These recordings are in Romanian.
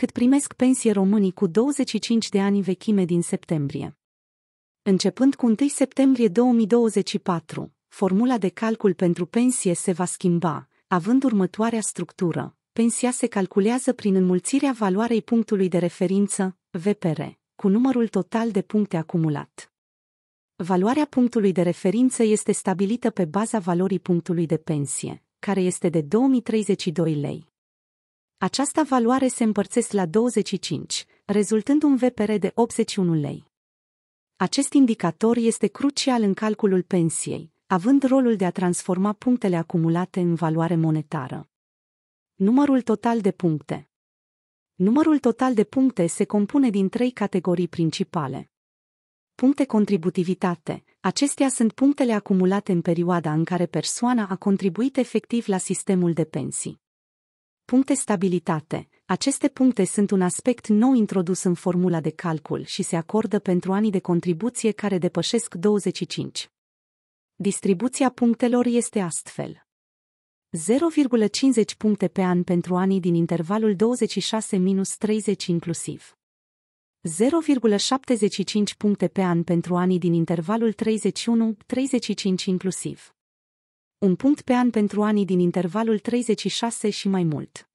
cât primesc pensie românii cu 25 de ani vechime din septembrie. Începând cu 1 septembrie 2024, formula de calcul pentru pensie se va schimba, având următoarea structură. Pensia se calculează prin înmulțirea valoarei punctului de referință, VPR, cu numărul total de puncte acumulat. Valoarea punctului de referință este stabilită pe baza valorii punctului de pensie, care este de 2032 lei. Această valoare se împărțesc la 25, rezultând un VPR de 81 lei. Acest indicator este crucial în calculul pensiei, având rolul de a transforma punctele acumulate în valoare monetară. Numărul total de puncte Numărul total de puncte se compune din trei categorii principale. Puncte contributivitate. Acestea sunt punctele acumulate în perioada în care persoana a contribuit efectiv la sistemul de pensii. Puncte stabilitate. Aceste puncte sunt un aspect nou introdus în formula de calcul și se acordă pentru anii de contribuție care depășesc 25. Distribuția punctelor este astfel. 0,50 puncte pe an pentru anii din intervalul 26-30 inclusiv. 0,75 puncte pe an pentru anii din intervalul 31-35 inclusiv un punct pe an pentru anii din intervalul 36 și mai mult.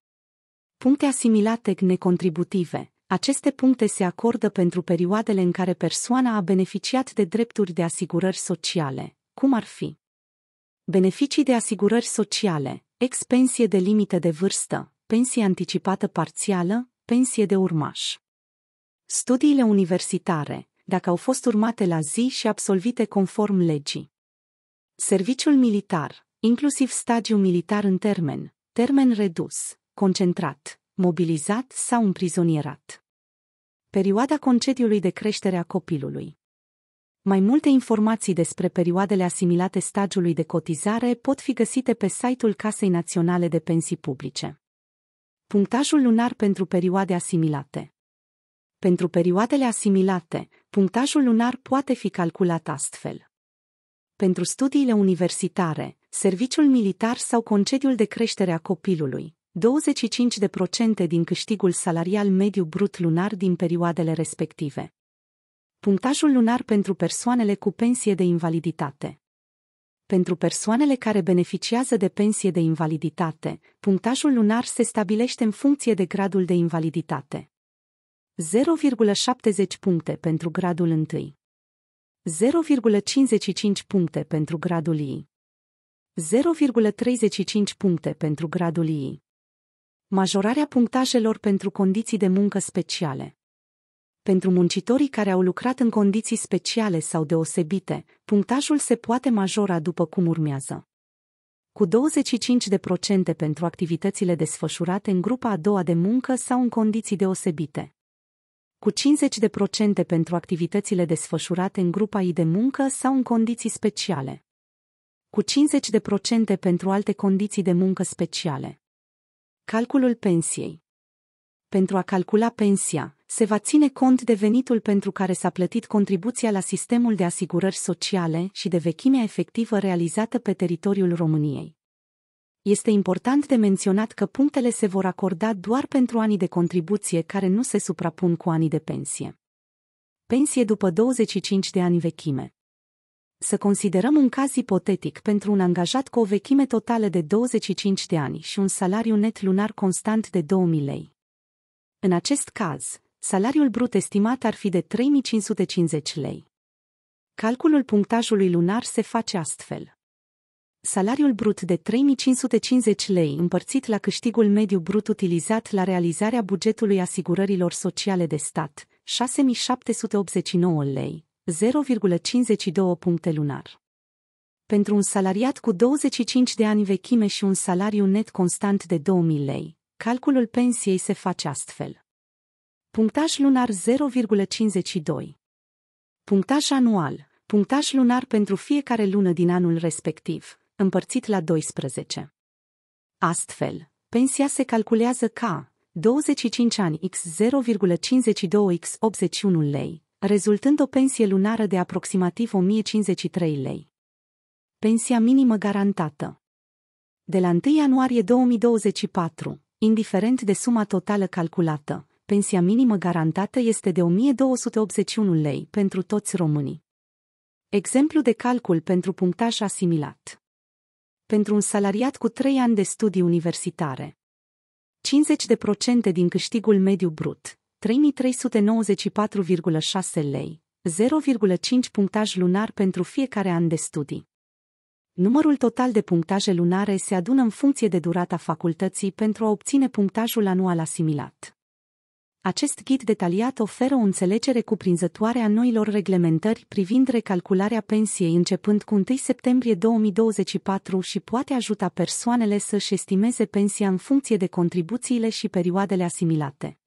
Puncte asimilate necontributive. Aceste puncte se acordă pentru perioadele în care persoana a beneficiat de drepturi de asigurări sociale, cum ar fi beneficii de asigurări sociale, expensie de limite de vârstă, pensie anticipată parțială, pensie de urmaș. Studiile universitare, dacă au fost urmate la zi și absolvite conform legii. Serviciul militar, inclusiv stadiu militar în termen, termen redus, concentrat, mobilizat sau împrizonierat. Perioada concediului de creștere a copilului. Mai multe informații despre perioadele asimilate stagiului de cotizare pot fi găsite pe site-ul Casei Naționale de Pensii Publice. Punctajul lunar pentru perioade asimilate. Pentru perioadele asimilate, punctajul lunar poate fi calculat astfel pentru studiile universitare, serviciul militar sau concediul de creștere a copilului. 25% din câștigul salarial mediu brut lunar din perioadele respective. Punctajul lunar pentru persoanele cu pensie de invaliditate. Pentru persoanele care beneficiază de pensie de invaliditate, punctajul lunar se stabilește în funcție de gradul de invaliditate. 0,70 puncte pentru gradul 1. 0,55 puncte pentru gradul I. 0,35 puncte pentru gradul I. Majorarea punctajelor pentru condiții de muncă speciale. Pentru muncitorii care au lucrat în condiții speciale sau deosebite, punctajul se poate majora după cum urmează. Cu 25% pentru activitățile desfășurate în grupa a doua de muncă sau în condiții deosebite cu 50% pentru activitățile desfășurate în grupa I de muncă sau în condiții speciale. Cu 50% pentru alte condiții de muncă speciale. Calculul pensiei. Pentru a calcula pensia, se va ține cont de venitul pentru care s-a plătit contribuția la sistemul de asigurări sociale și de vechimea efectivă realizată pe teritoriul României. Este important de menționat că punctele se vor acorda doar pentru anii de contribuție care nu se suprapun cu anii de pensie. Pensie după 25 de ani vechime să considerăm un caz ipotetic pentru un angajat cu o vechime totală de 25 de ani și un salariu net lunar constant de 2000 lei. În acest caz, salariul brut estimat ar fi de 3550 lei. Calculul punctajului lunar se face astfel salariul brut de 3550 lei împărțit la câștigul mediu brut utilizat la realizarea bugetului asigurărilor sociale de stat, 6789 lei, 0,52 puncte lunar. Pentru un salariat cu 25 de ani vechime și un salariu net constant de 2000 lei, calculul pensiei se face astfel. Punctaj lunar 0,52. Punctaj anual, punctaj lunar pentru fiecare lună din anul respectiv, împărțit la 12. Astfel, pensia se calculează ca 25 ani x 0,52 x 81 lei, rezultând o pensie lunară de aproximativ 1053 lei. Pensia minimă garantată. De la 1 ianuarie 2024, indiferent de suma totală calculată, pensia minimă garantată este de 1281 lei pentru toți românii. Exemplu de calcul pentru punctaj asimilat pentru un salariat cu 3 ani de studii universitare. 50% din câștigul mediu brut, 3394,6 lei, 0,5 punctaj lunar pentru fiecare an de studii. Numărul total de punctaje lunare se adună în funcție de durata facultății pentru a obține punctajul anual asimilat. Acest ghid detaliat oferă o înțelegere cuprinzătoare a noilor reglementări privind recalcularea pensiei începând cu 1 septembrie 2024 și poate ajuta persoanele să-și estimeze pensia în funcție de contribuțiile și perioadele asimilate.